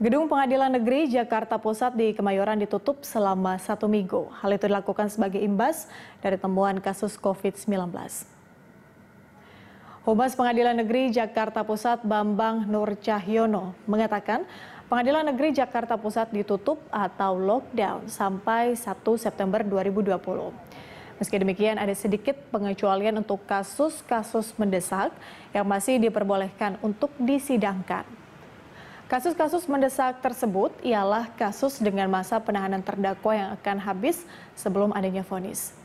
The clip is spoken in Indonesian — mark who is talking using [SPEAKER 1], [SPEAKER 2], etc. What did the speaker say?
[SPEAKER 1] Gedung Pengadilan Negeri Jakarta Pusat di Kemayoran ditutup selama satu minggu. Hal itu dilakukan sebagai imbas dari temuan kasus COVID-19. Humas Pengadilan Negeri Jakarta Pusat Bambang Nur Cahyono mengatakan Pengadilan Negeri Jakarta Pusat ditutup atau lockdown sampai 1 September 2020. Meski demikian, ada sedikit pengecualian untuk kasus-kasus mendesak yang masih diperbolehkan untuk disidangkan. Kasus-kasus mendesak tersebut ialah kasus dengan masa penahanan terdakwa yang akan habis sebelum adanya vonis.